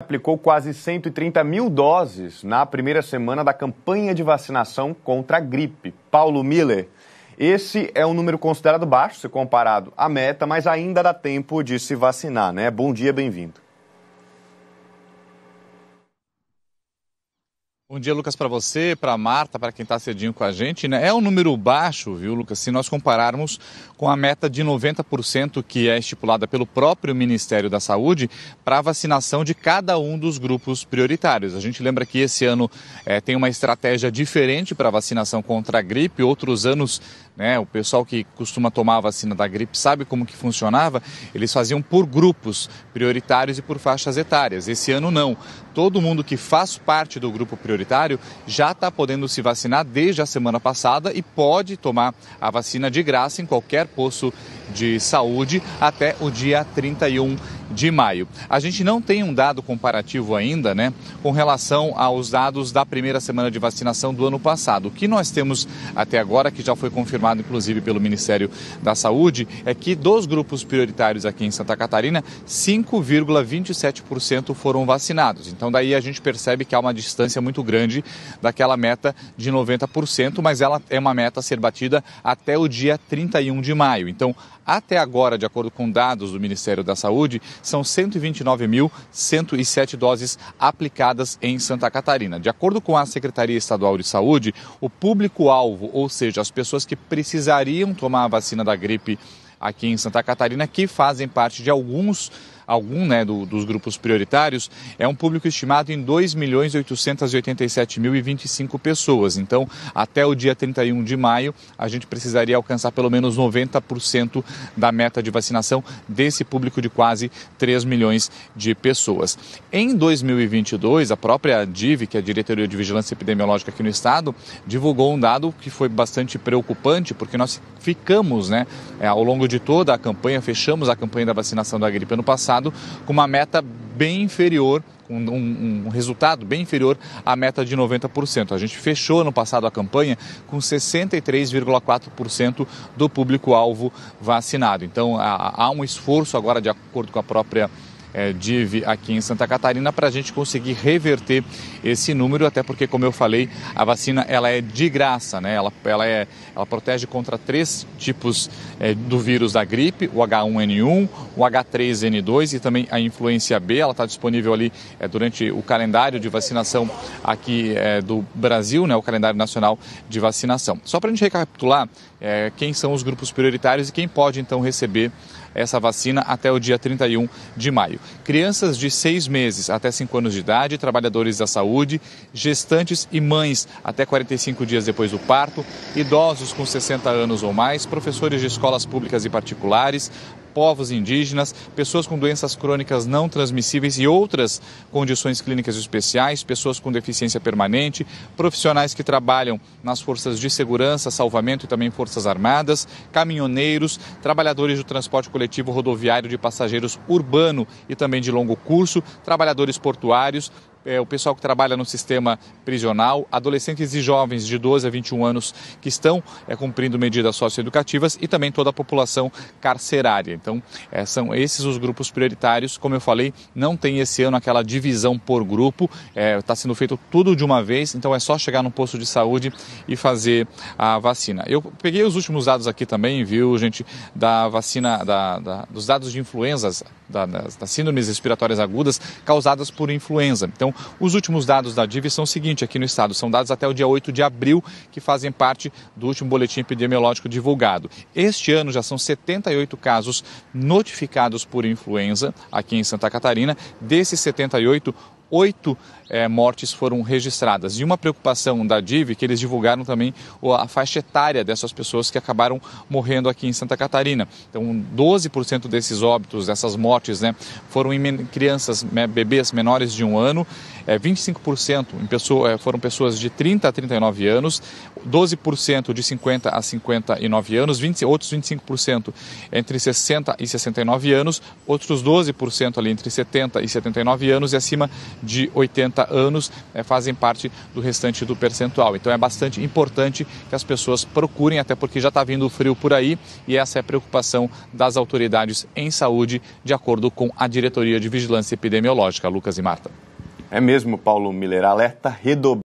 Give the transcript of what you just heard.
aplicou quase 130 mil doses na primeira semana da campanha de vacinação contra a gripe. Paulo Miller, esse é um número considerado baixo se comparado à meta, mas ainda dá tempo de se vacinar, né? Bom dia, bem-vindo. Bom dia, Lucas, para você, para Marta, para quem está cedinho com a gente. Né? É um número baixo, viu, Lucas, se nós compararmos com a meta de 90% que é estipulada pelo próprio Ministério da Saúde para vacinação de cada um dos grupos prioritários. A gente lembra que esse ano é, tem uma estratégia diferente para vacinação contra a gripe, outros anos né, o pessoal que costuma tomar a vacina da gripe sabe como que funcionava, eles faziam por grupos prioritários e por faixas etárias. Esse ano não. Todo mundo que faz parte do grupo prioritário já está podendo se vacinar desde a semana passada e pode tomar a vacina de graça em qualquer posto de saúde até o dia 31 de maio. A gente não tem um dado comparativo ainda, né, com relação aos dados da primeira semana de vacinação do ano passado. O que nós temos até agora, que já foi confirmado inclusive pelo Ministério da Saúde, é que dos grupos prioritários aqui em Santa Catarina, 5,27% foram vacinados. Então daí a gente percebe que há uma distância muito grande daquela meta de 90%, mas ela é uma meta a ser batida até o dia 31 de maio. Então, até agora, de acordo com dados do Ministério da Saúde, são 129.107 doses aplicadas em Santa Catarina. De acordo com a Secretaria Estadual de Saúde, o público-alvo, ou seja, as pessoas que precisariam tomar a vacina da gripe aqui em Santa Catarina, que fazem parte de alguns algum né, do, dos grupos prioritários, é um público estimado em 2.887.025 milhões e mil e pessoas. Então, até o dia 31 de maio, a gente precisaria alcançar pelo menos 90% da meta de vacinação desse público de quase 3 milhões de pessoas. Em 2022, a própria DIV, que é a Diretoria de Vigilância Epidemiológica aqui no estado, divulgou um dado que foi bastante preocupante, porque nós ficamos, né, é, ao longo de toda a campanha, fechamos a campanha da vacinação da gripe ano passado com uma meta bem inferior um, um, resultado bem inferior à meta de 90%. A gente fechou no passado a campanha com 63,4% do público-alvo vacinado. Então há, há um esforço agora, de acordo com a própria é, DIV aqui em Santa Catarina para a gente conseguir reverter esse número, até porque, como eu falei, a vacina ela é de graça, né? ela, ela, é, ela protege contra três tipos é, do vírus da gripe, o H1N1, o H3N2 e também a influência B. Ela está disponível ali é, durante o calendário de vacinação aqui é, do Brasil, né? o calendário nacional de vacinação. Só para a gente recapitular é, quem são os grupos prioritários e quem pode então receber essa vacina até o dia 31 de maio trabalho. Crianças de seis meses até cinco anos de idade, trabalhadores da saúde, gestantes e mães até 45 dias depois do parto, idosos com 60 anos ou mais, professores de escolas públicas e particulares, povos indígenas, pessoas com doenças crônicas não transmissíveis e outras condições clínicas especiais, pessoas com deficiência permanente, profissionais que trabalham nas forças de segurança, salvamento e também forças armadas, caminhoneiros, trabalhadores do transporte coletivo rodoviário de passageiros urbano e também de longo curso, trabalhadores portuários, é, o pessoal que trabalha no sistema prisional, adolescentes e jovens de 12 a 21 anos que estão é, cumprindo medidas socioeducativas e também toda a população carcerária. Então, é, são esses os grupos prioritários. Como eu falei, não tem esse ano aquela divisão por grupo, está é, sendo feito tudo de uma vez, então é só chegar no posto de saúde e fazer a vacina. Eu peguei os últimos dados aqui também, viu, gente, da vacina, da, da, dos dados de influenzas, da, das, das síndromes respiratórias agudas causadas por influenza. Então, os últimos dados da DIV são o seguinte aqui no estado, são dados até o dia 8 de abril, que fazem parte do último boletim epidemiológico divulgado. Este ano já são 78 casos notificados por influenza aqui em Santa Catarina. Desses 78, oito é, mortes foram registradas. E uma preocupação da DIV, que eles divulgaram também a faixa etária dessas pessoas que acabaram morrendo aqui em Santa Catarina. Então, 12% desses óbitos, dessas mortes, né, foram em crianças, bebês menores de um ano, é, eh, 25% em pessoa, eh, foram pessoas de 30 a 39 anos, 12% de 50 a 59 anos, 20, outros 25% entre 60 e 69 anos, outros 12% ali entre 70 e 79 anos e acima de 80 anos eh, fazem parte do restante do percentual. Então é bastante importante que as pessoas procurem, até porque já está vindo frio por aí e essa é a preocupação das autoridades em saúde, de acordo com a Diretoria de Vigilância Epidemiológica. Lucas e Marta. É mesmo, Paulo Miller. Alerta redobrado.